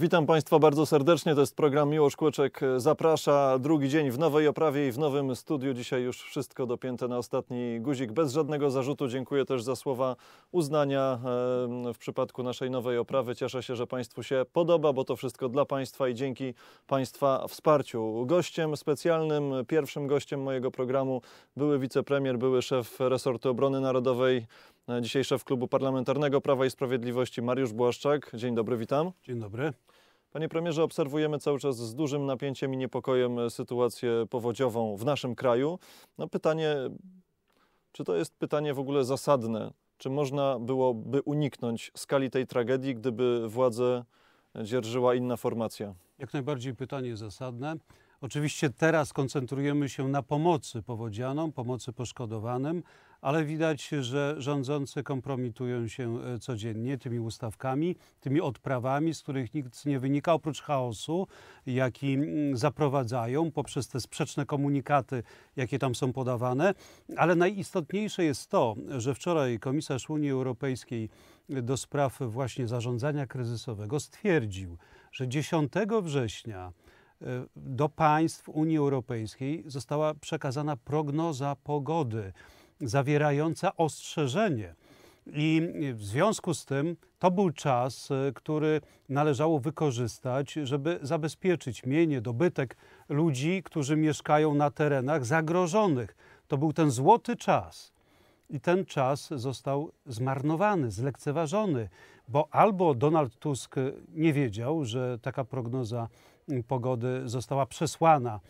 Witam Państwa bardzo serdecznie. To jest program Miłosz Kłeczek zaprasza. Drugi dzień w nowej oprawie i w nowym studiu. Dzisiaj już wszystko dopięte na ostatni guzik. Bez żadnego zarzutu dziękuję też za słowa uznania w przypadku naszej nowej oprawy. Cieszę się, że Państwu się podoba, bo to wszystko dla Państwa i dzięki Państwa wsparciu. Gościem specjalnym, pierwszym gościem mojego programu były wicepremier, były szef resortu obrony narodowej dzisiejsze w Klubu Parlamentarnego Prawa i Sprawiedliwości Mariusz Błaszczak. Dzień dobry, witam. Dzień dobry. Panie premierze, obserwujemy cały czas z dużym napięciem i niepokojem sytuację powodziową w naszym kraju. No pytanie, czy to jest pytanie w ogóle zasadne? Czy można byłoby uniknąć skali tej tragedii, gdyby władzę dzierżyła inna formacja? Jak najbardziej pytanie zasadne. Oczywiście teraz koncentrujemy się na pomocy powodzianom, pomocy poszkodowanym, ale widać, że rządzący kompromitują się e, codziennie tymi ustawkami, tymi odprawami, z których nic nie wynika, oprócz chaosu, jaki mm, zaprowadzają poprzez te sprzeczne komunikaty, jakie tam są podawane. Ale najistotniejsze jest to, że wczoraj komisarz Unii Europejskiej do spraw właśnie zarządzania kryzysowego stwierdził, że 10 września e, do państw Unii Europejskiej została przekazana prognoza pogody zawierająca ostrzeżenie. I w związku z tym to był czas, e, który należało wykorzystać, żeby zabezpieczyć mienie, dobytek ludzi, którzy mieszkają na terenach zagrożonych. To był ten złoty czas. I ten czas został zmarnowany, zlekceważony, bo albo Donald Tusk nie wiedział, że taka prognoza pogody została przesłana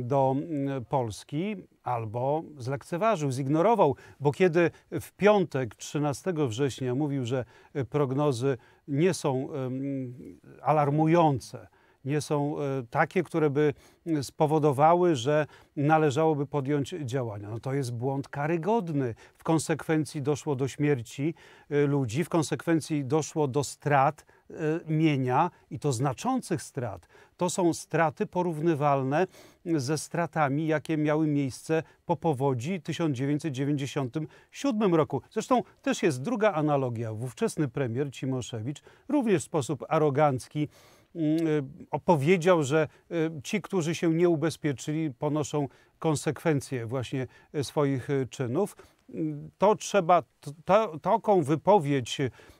do mm, Polski albo zlekceważył, zignorował, bo kiedy w piątek 13 września mówił, że e, prognozy nie są alarmujące, nie są e, takie, które by mm, spowodowały, że należałoby podjąć działania. No to jest błąd karygodny. W konsekwencji doszło do śmierci e, ludzi, w konsekwencji doszło do strat Y, mienia i to znaczących strat. To są straty porównywalne ze stratami, jakie miały miejsce po powodzi w 1997 roku. Zresztą też jest druga analogia. Wówczesny premier Cimoszewicz również w sposób arogancki mm, y, opowiedział, że y, ci, którzy się nie ubezpieczyli, ponoszą konsekwencje właśnie swoich czynów. Mm, to trzeba, to, taką wypowiedź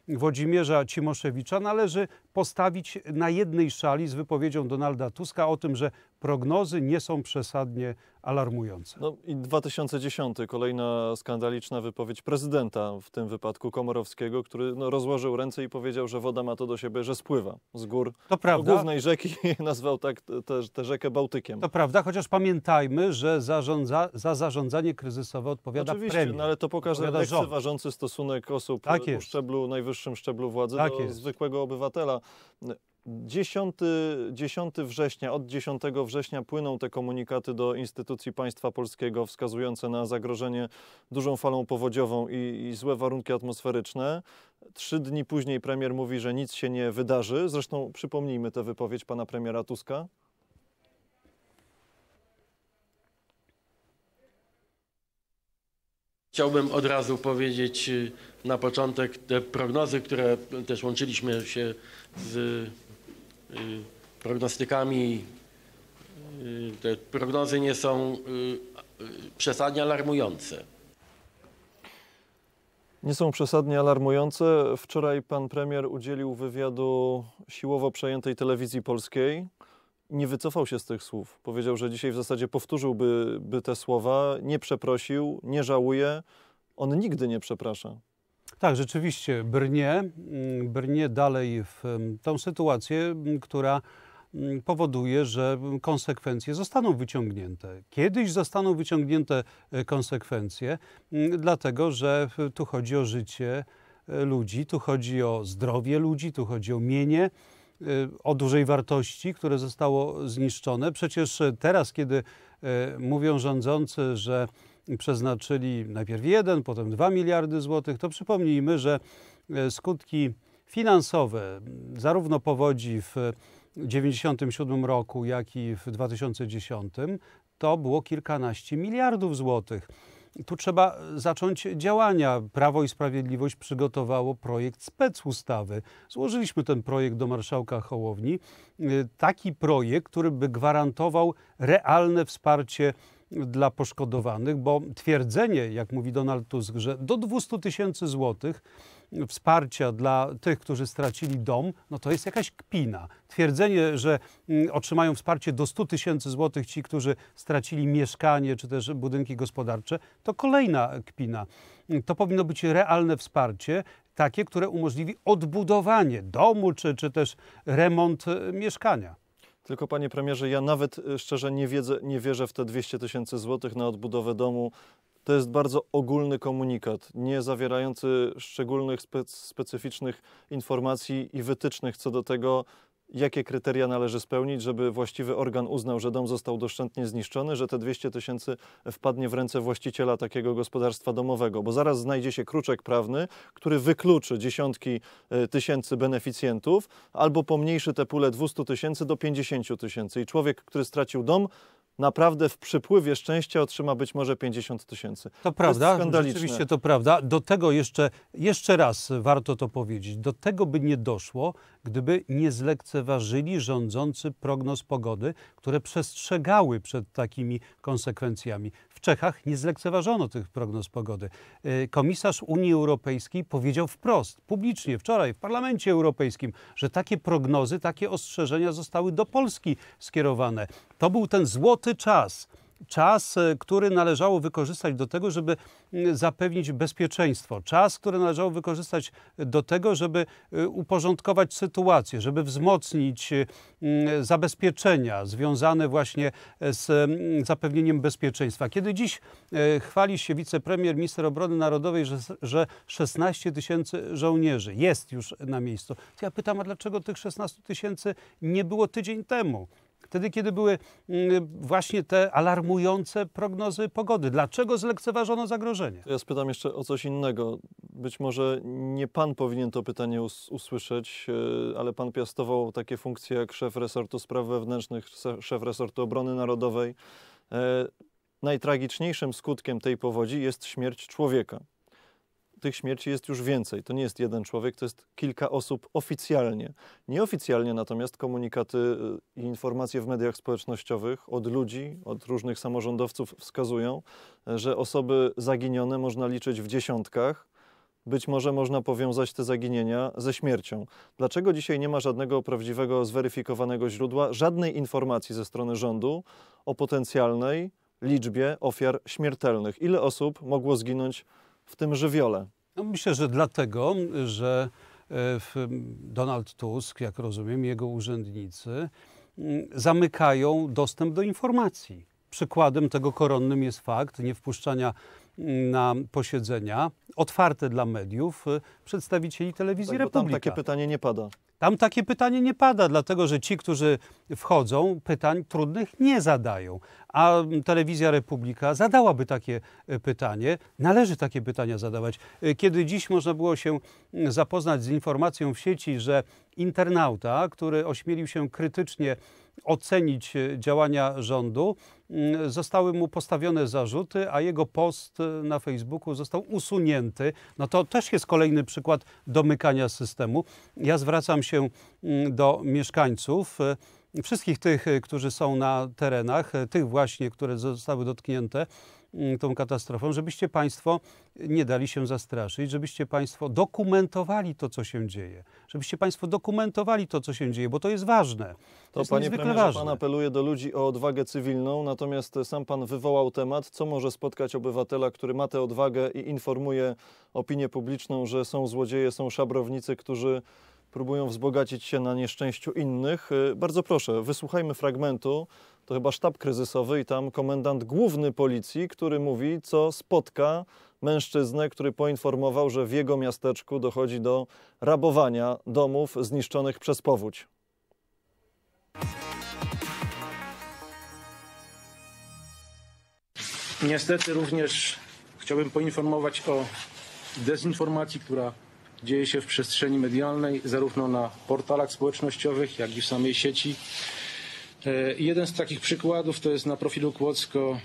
Włodzimierza Cimoszewicza należy postawić na jednej szali z wypowiedzią Donalda Tuska o tym, że prognozy nie są przesadnie alarmujące. No i 2010, kolejna skandaliczna wypowiedź prezydenta, w tym wypadku Komorowskiego, który no, rozłożył ręce i powiedział, że woda ma to do siebie, że spływa z gór to prawda. głównej rzeki, nazwał tak tę rzekę Bałtykiem. To prawda, chociaż pamiętajmy, że zarządza, za zarządzanie kryzysowe odpowiada Oczywiście, premier. Oczywiście, no, ale to pokaże lekceważący stosunek osób tak u szczeblu najwyższego najwyższym szczeblu władzy tak do jest. zwykłego obywatela. 10, 10 września, od 10 września płyną te komunikaty do instytucji państwa polskiego wskazujące na zagrożenie dużą falą powodziową i, i złe warunki atmosferyczne. Trzy dni później premier mówi, że nic się nie wydarzy. Zresztą przypomnijmy tę wypowiedź pana premiera Tuska. Chciałbym od razu powiedzieć y, na początek te prognozy, które też łączyliśmy się z y, prognostykami. Y, te prognozy nie są przesadnie alarmujące. Nie są przesadnie alarmujące. Wczoraj pan premier udzielił wywiadu siłowo przejętej telewizji polskiej nie wycofał się z tych słów. Powiedział, że dzisiaj w zasadzie powtórzyłby by te słowa, nie przeprosił, nie żałuje. On nigdy nie przeprasza. Tak, rzeczywiście brnie, mm, brnie dalej w mm, tą sytuację, mm, która powoduje, że konsekwencje zostaną wyciągnięte. Kiedyś zostaną wyciągnięte e, konsekwencje, dlatego że e, tu chodzi o życie e, ludzi, tu chodzi o zdrowie ludzi, tu chodzi o mienie. Y, o dużej wartości, które zostało zniszczone. Przecież teraz, kiedy y, mówią rządzący, że przeznaczyli najpierw jeden, potem dwa miliardy złotych, to przypomnijmy, że y, skutki finansowe zarówno powodzi w 1997 roku, jak i w 2010 to było kilkanaście miliardów złotych tu trzeba zacząć działania. Prawo i Sprawiedliwość przygotowało projekt specustawy. Złożyliśmy ten projekt do marszałka Hołowni. Y, taki projekt, który by gwarantował realne wsparcie dla poszkodowanych, bo twierdzenie, jak mówi Donald Tusk, że do 200 tysięcy złotych wsparcia dla tych, którzy stracili dom, no to jest jakaś kpina. Twierdzenie, że mm, otrzymają wsparcie do 100 tysięcy złotych ci, którzy stracili mieszkanie czy też budynki gospodarcze, to kolejna kpina. To powinno być realne wsparcie, takie, które umożliwi odbudowanie domu czy, czy też remont e, mieszkania. Tylko panie premierze, ja nawet e, szczerze nie, wiedzę, nie wierzę w te 200 tysięcy złotych na odbudowę domu to jest bardzo ogólny komunikat, nie zawierający szczególnych, specyficznych informacji i wytycznych co do tego, jakie kryteria należy spełnić, żeby właściwy organ uznał, że dom został doszczętnie zniszczony, że te 200 tysięcy wpadnie w ręce właściciela takiego gospodarstwa domowego, bo zaraz znajdzie się kruczek prawny, który wykluczy dziesiątki e, tysięcy beneficjentów albo pomniejszy te pulę 200 tysięcy do 50 tysięcy i człowiek, który stracił dom, naprawdę w przypływie szczęścia otrzyma być może 50 tysięcy. To, to prawda, rzeczywiście to prawda. Do tego jeszcze, jeszcze raz warto to powiedzieć. Do tego by nie doszło, gdyby nie zlekceważyli rządzący prognoz pogody, które przestrzegały przed takimi konsekwencjami. Czechach nie zlekceważono tych prognoz pogody. Y, komisarz Unii Europejskiej powiedział wprost, publicznie, wczoraj w Parlamencie Europejskim, że takie prognozy, takie ostrzeżenia zostały do Polski skierowane. To był ten złoty czas czas, e, który należało wykorzystać do tego, żeby mm, zapewnić bezpieczeństwo, czas, który należało wykorzystać do tego, żeby e, uporządkować sytuację, żeby wzmocnić e, mm, zabezpieczenia związane właśnie z mm, zapewnieniem bezpieczeństwa. Kiedy dziś chwali się wicepremier, minister obrony narodowej, że, że 16 tysięcy żołnierzy jest już na miejscu, to ja pytam, a dlaczego tych 16 tysięcy nie było tydzień temu? wtedy, kiedy były mm, właśnie te alarmujące prognozy pogody. Dlaczego zlekceważono zagrożenie? Ja spytam jeszcze o coś innego. Być może nie pan powinien to pytanie us usłyszeć, e, ale pan piastował takie funkcje jak szef resortu spraw wewnętrznych, szef resortu obrony narodowej. E, najtragiczniejszym skutkiem tej powodzi jest śmierć człowieka tych śmierci jest już więcej. To nie jest jeden człowiek, to jest kilka osób oficjalnie. Nieoficjalnie natomiast komunikaty y, i informacje w mediach społecznościowych od ludzi, od różnych samorządowców wskazują, y, że osoby zaginione można liczyć w dziesiątkach. Być może można powiązać te zaginienia ze śmiercią. Dlaczego dzisiaj nie ma żadnego prawdziwego, zweryfikowanego źródła, żadnej informacji ze strony rządu o potencjalnej liczbie ofiar śmiertelnych? Ile osób mogło zginąć w tym żywiole? No myślę, że dlatego, że e, Donald Tusk, jak rozumiem, jego urzędnicy mm, zamykają dostęp do informacji. Przykładem tego koronnym jest fakt niewpuszczania na posiedzenia otwarte dla mediów y, przedstawicieli telewizji tak, Republika. Tam takie pytanie nie pada. Tam takie pytanie nie pada, dlatego że ci, którzy wchodzą, pytań trudnych nie zadają. A telewizja Republika zadałaby takie y, pytanie. Należy takie pytania zadawać. Y, kiedy dziś można było się zapoznać z informacją w sieci, że internauta, który ośmielił się krytycznie ocenić działania rządu, Mm, zostały mu postawione zarzuty, a jego post e, na Facebooku został usunięty. No to też jest kolejny przykład domykania systemu. Ja zwracam się mm, do mieszkańców e, wszystkich tych, e, którzy są na terenach, tych właśnie, które zostały dotknięte Mm, tą katastrofą, żebyście Państwo nie dali się zastraszyć, żebyście Państwo dokumentowali to, co się dzieje. Żebyście Państwo dokumentowali to, co się dzieje, bo to jest ważne. To, jest Panie Premierze, ważne. Pan apeluje do ludzi o odwagę cywilną, natomiast e, sam Pan wywołał temat, co może spotkać obywatela, który ma tę odwagę i informuje opinię publiczną, że są złodzieje, są szabrownicy, którzy próbują wzbogacić się na nieszczęściu innych. Y, bardzo proszę, wysłuchajmy fragmentu. To chyba sztab kryzysowy i tam komendant główny policji, który mówi, co spotka mężczyznę, który poinformował, że w jego miasteczku dochodzi do rabowania domów zniszczonych przez powódź. Niestety również chciałbym poinformować o dezinformacji, która dzieje się w przestrzeni medialnej, zarówno na portalach społecznościowych, jak i w samej sieci. E, jeden z takich przykładów to jest na profilu Kłodzko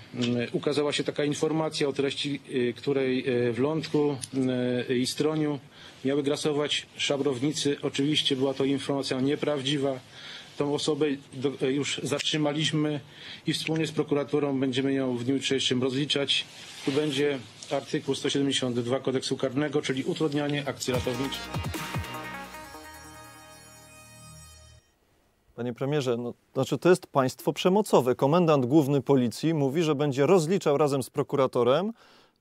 ukazała się taka informacja o treści, e, której e, w Lądku i Stroniu miały grasować szabrownicy. Oczywiście była to informacja nieprawdziwa. Tą osobę już zatrzymaliśmy i wspólnie z prokuraturą będziemy ją w dniu jutrzejszym rozliczać. Tu będzie artykuł 172 kodeksu karnego, czyli utrudnianie akcji ratowniczej. Panie premierze, no, znaczy to jest państwo przemocowe. Komendant główny policji mówi, że będzie rozliczał razem z prokuratorem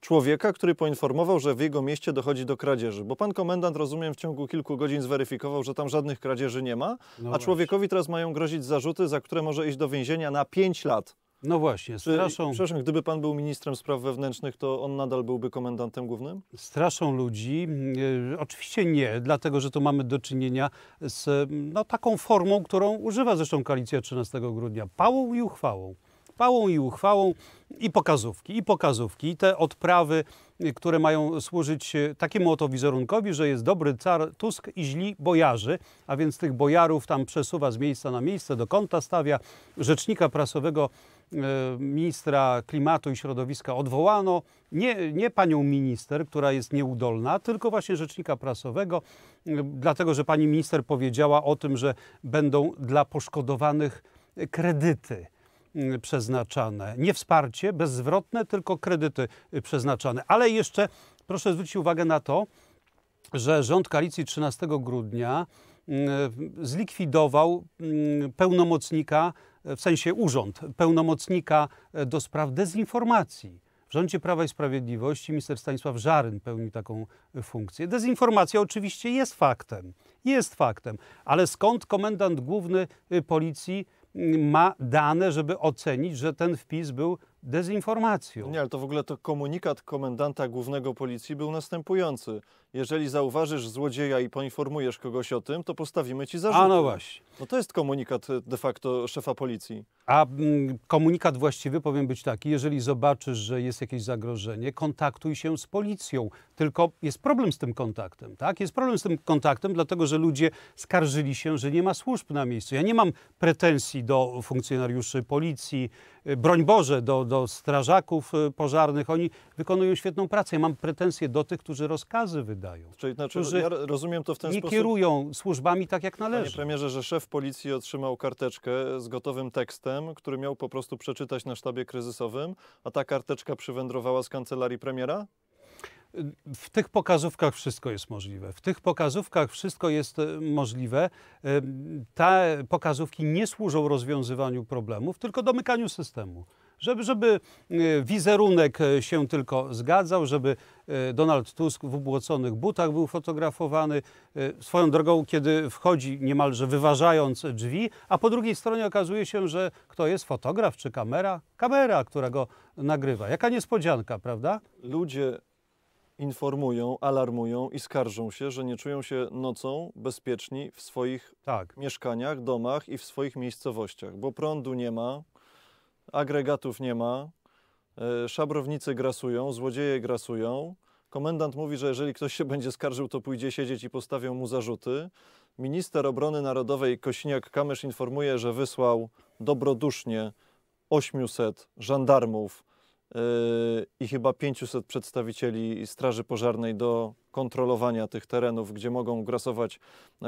człowieka, który poinformował, że w jego mieście dochodzi do kradzieży. Bo pan komendant, rozumiem, w ciągu kilku godzin zweryfikował, że tam żadnych kradzieży nie ma, no a człowiekowi teraz mają grozić zarzuty, za które może iść do więzienia na 5 lat. No właśnie, straszą. Przepraszam, gdyby pan był ministrem spraw wewnętrznych, to on nadal byłby komendantem głównym? Straszą ludzi. E, oczywiście nie, dlatego że tu mamy do czynienia z no, taką formą, którą używa zresztą koalicja 13 grudnia pałą i uchwałą. Pałą i uchwałą i pokazówki, i pokazówki, i te odprawy, e, które mają służyć e, takiemu oto wizerunkowi, że jest dobry car Tusk i źli bojarzy, a więc tych bojarów tam przesuwa z miejsca na miejsce, do kąta stawia, rzecznika prasowego E, ministra klimatu i środowiska odwołano. Nie, nie panią minister, która jest nieudolna, tylko właśnie rzecznika prasowego, e, dlatego że pani minister powiedziała o tym, że będą dla poszkodowanych kredyty przeznaczane. Nie wsparcie bezwzwrotne, tylko kredyty y, przeznaczane. Ale jeszcze proszę zwrócić uwagę na to, że rząd koalicji 13 grudnia zlikwidował pełnomocnika E, w sensie urząd pełnomocnika e, do spraw dezinformacji. W rządzie Prawa i Sprawiedliwości minister Stanisław Żaryn pełnił taką e, funkcję. Dezinformacja oczywiście jest faktem, jest faktem, ale skąd komendant główny y, policji ma dane, żeby ocenić, że ten wpis był dezinformacją. Nie, ale to w ogóle to komunikat komendanta głównego policji był następujący. Jeżeli zauważysz złodzieja i poinformujesz kogoś o tym, to postawimy ci zarzut. A no właśnie. No to jest komunikat de facto szefa policji. A mm, komunikat właściwy powinien być taki, jeżeli zobaczysz, że jest jakieś zagrożenie, kontaktuj się z policją. Tylko jest problem z tym kontaktem, tak? Jest problem z tym kontaktem, dlatego że ludzie skarżyli się, że nie ma służb na miejscu. Ja nie mam pretensji do funkcjonariuszy policji, e, broń Boże, do, do strażaków e, pożarnych. Oni wykonują świetną pracę. Ja mam pretensje do tych, którzy rozkazy wydają. Czyli znaczy, no, którzy ja rozumiem to w ten nie sposób. Nie kierują służbami tak, jak należy. Panie premierze, że szef policji otrzymał karteczkę z gotowym tekstem, prezydentem, który miał po prostu przeczytać na sztabie kryzysowym, a ta karteczka przywędrowała z kancelarii premiera? W tych pokazówkach wszystko jest możliwe. W tych pokazówkach wszystko jest e, możliwe. E, te pokazówki nie służą rozwiązywaniu problemów, tylko domykaniu systemu żeby, żeby y, wizerunek y, się tylko zgadzał, żeby y, Donald Tusk w ubłoconych butach był fotografowany, swoją drogą, kiedy wchodzi niemalże wyważając drzwi, a po drugiej stronie okazuje się, że kto jest fotograf czy kamera? Kamera, która go nagrywa. Jaka niespodzianka, prawda? Ludzie informują, alarmują i skarżą się, że nie czują się nocą bezpieczni w swoich tak. mieszkaniach, domach i w swoich miejscowościach, bo prądu nie ma, agregatów nie ma, e, szabrownicy grasują, złodzieje grasują. Komendant mówi, że jeżeli ktoś się będzie skarżył, to pójdzie siedzieć i postawią mu zarzuty. Minister Obrony Narodowej Kośniak-Kamysz informuje, że wysłał dobrodusznie 800 żandarmów e, i chyba 500 przedstawicieli Straży Pożarnej do kontrolowania tych terenów, gdzie mogą grasować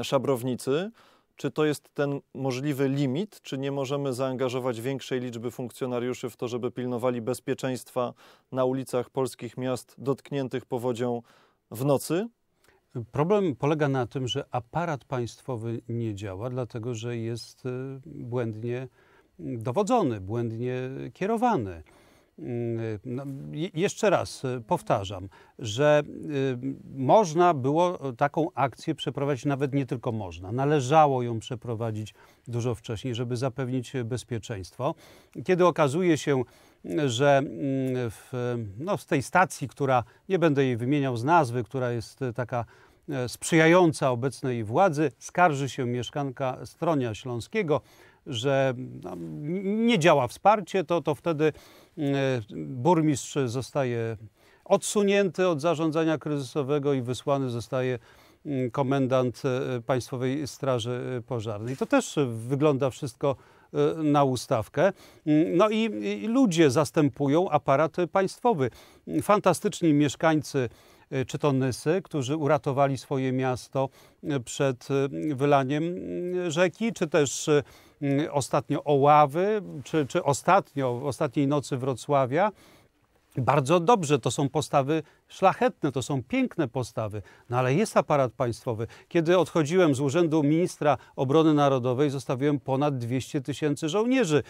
szabrownicy. Czy to jest ten możliwy limit? Czy nie możemy zaangażować większej liczby funkcjonariuszy w to, żeby pilnowali bezpieczeństwa na ulicach polskich miast dotkniętych powodzią w nocy? Problem polega na tym, że aparat państwowy nie działa, dlatego że jest y, błędnie dowodzony, błędnie kierowany. Mm, no, jeszcze raz y, powtarzam, że y, można było e, taką akcję przeprowadzić, nawet nie tylko można. Należało ją przeprowadzić dużo wcześniej, żeby zapewnić bezpieczeństwo. Kiedy okazuje się, y, że mm, w, no, z tej stacji, która nie będę jej wymieniał z nazwy, która jest taka e, sprzyjająca obecnej władzy, skarży się mieszkanka Stronia Śląskiego, że no, nie działa wsparcie, to, to wtedy e, burmistrz zostaje odsunięty od zarządzania kryzysowego i wysłany zostaje mm, komendant e, Państwowej Straży Pożarnej. To też wygląda wszystko e, na ustawkę. Mm, no i, i ludzie zastępują aparat państwowy. Fantastyczni mieszkańcy czy to Nysy, którzy uratowali swoje miasto przed wylaniem mm, rzeki, czy też Mm, ostatnio Oławy, czy, czy ostatnio, w ostatniej nocy Wrocławia. Bardzo dobrze, to są postawy szlachetne, to są piękne postawy, no ale jest aparat państwowy. Kiedy odchodziłem z urzędu ministra obrony narodowej, zostawiłem ponad 200 tysięcy żołnierzy.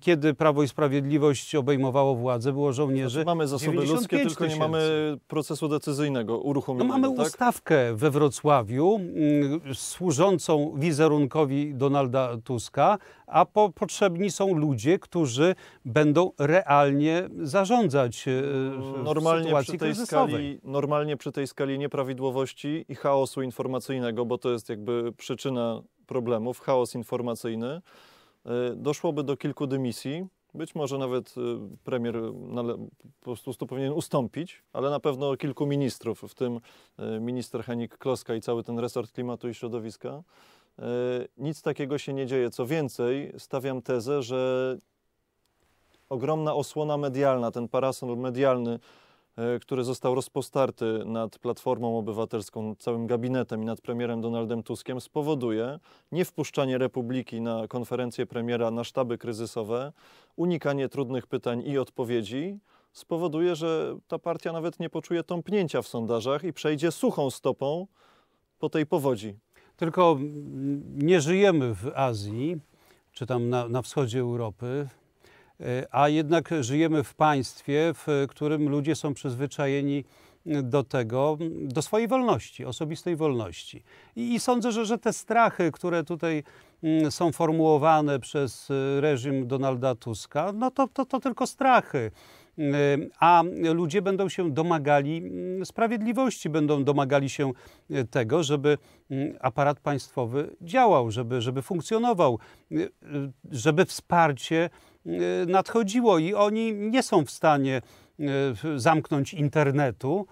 Kiedy Prawo i Sprawiedliwość obejmowało władzę, było żołnierzy. Znaczy mamy zasoby ludzkie, tylko nie mamy procesu decyzyjnego uruchomionego. No mamy tak? ustawkę we Wrocławiu mm, służącą wizerunkowi Donalda Tuska, a po, potrzebni są ludzie, którzy będą realnie zarządzać sytuacją e, Normalnie sytuacji przy tej kryzysowej skali, normalnie przy tej skali nieprawidłowości i chaosu informacyjnego, bo to jest jakby przyczyna problemów, chaos informacyjny, y, doszłoby do kilku dymisji. Być może nawet y, premier po prostu powinien ustąpić, ale na pewno kilku ministrów, w tym y, minister Henik Kloska i cały ten resort klimatu i środowiska. Nic takiego się nie dzieje. Co więcej, stawiam tezę, że ogromna osłona medialna, ten parasol medialny E, który został rozpostarty nad Platformą Obywatelską, całym gabinetem i nad premierem Donaldem Tuskiem, spowoduje niewpuszczanie Republiki na konferencję premiera, na sztaby kryzysowe, unikanie trudnych pytań i odpowiedzi, spowoduje, że ta partia nawet nie poczuje tąpnięcia w sondażach i przejdzie suchą stopą po tej powodzi. Tylko mm, nie żyjemy w Azji, czy tam na, na wschodzie Europy, E, a jednak żyjemy w państwie, w którym ludzie są przyzwyczajeni e, do tego, mm, do swojej wolności, osobistej wolności. I, i sądzę, że, że te strachy, które tutaj mm, są formułowane przez e, reżim Donalda Tuska, no to, to, to tylko strachy. Y, a ludzie będą się domagali mm, sprawiedliwości, będą domagali się y, tego, żeby mm, aparat państwowy działał, żeby, żeby funkcjonował, y, żeby wsparcie nadchodziło i oni nie są w stanie zamknąć internetu,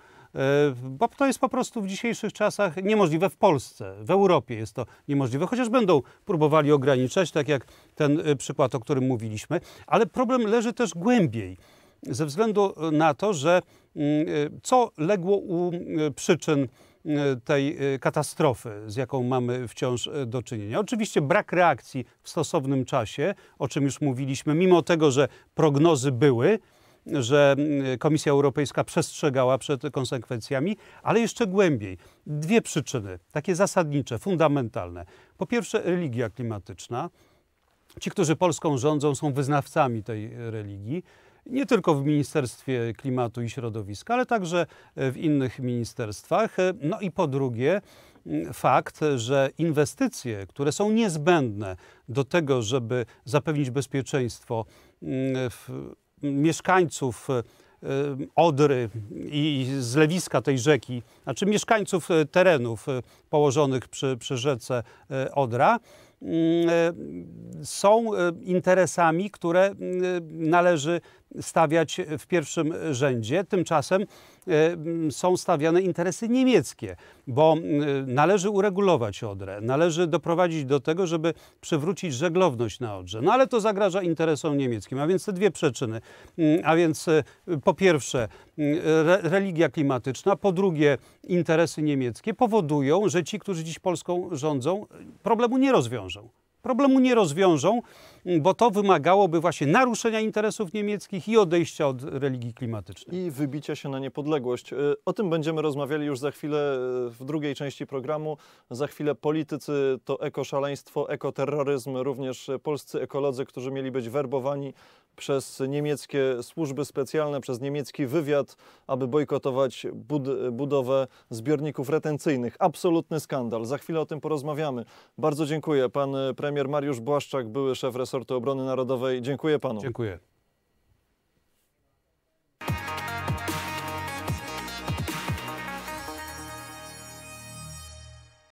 bo to jest po prostu w dzisiejszych czasach niemożliwe w Polsce, w Europie jest to niemożliwe, chociaż będą próbowali ograniczać, tak jak ten przykład, o którym mówiliśmy, ale problem leży też głębiej ze względu e, na to, że mm, e, co legło u e, przyczyn tej katastrofy, z jaką mamy wciąż do czynienia. Oczywiście brak reakcji w stosownym czasie, o czym już mówiliśmy, mimo tego, że prognozy były, że Komisja Europejska przestrzegała przed konsekwencjami, ale jeszcze głębiej. Dwie przyczyny, takie zasadnicze, fundamentalne. Po pierwsze, religia klimatyczna. Ci, którzy Polską rządzą, są wyznawcami tej religii nie tylko w Ministerstwie Klimatu i Środowiska, ale także e, w innych ministerstwach. E, no i po drugie, fakt, że inwestycje, które są niezbędne do tego, żeby zapewnić bezpieczeństwo mieszkańców e, Odry i zlewiska tej rzeki, znaczy mieszkańców terenów położonych przy, przy rzece e, Odra mm, e, są e, interesami, które mm, należy stawiać w pierwszym rzędzie. Tymczasem mm, są stawiane interesy niemieckie, bo należy uregulować Odrę, należy doprowadzić do tego, żeby przywrócić żeglowność na Odrze. No ale to zagraża interesom niemieckim, a więc te dwie przyczyny. A więc po pierwsze religia klimatyczna, po drugie interesy niemieckie powodują, że że ci, którzy dziś Polską rządzą, problemu nie rozwiążą. Problemu nie rozwiążą, bo to wymagałoby właśnie naruszenia interesów niemieckich i odejścia od religii klimatycznej. I wybicia się na niepodległość. E, o tym będziemy rozmawiali już za chwilę e, w drugiej części programu. Za chwilę politycy to ekoszaleństwo, ekoterroryzm, również polscy ekolodzy, którzy mieli być werbowani przez niemieckie służby specjalne, przez niemiecki wywiad, aby bojkotować bud budowę zbiorników retencyjnych. Absolutny skandal. Za chwilę o tym porozmawiamy. Bardzo dziękuję. Pan premier Mariusz Błaszczak, były szef resortu obrony narodowej. Dziękuję panu. Dziękuję.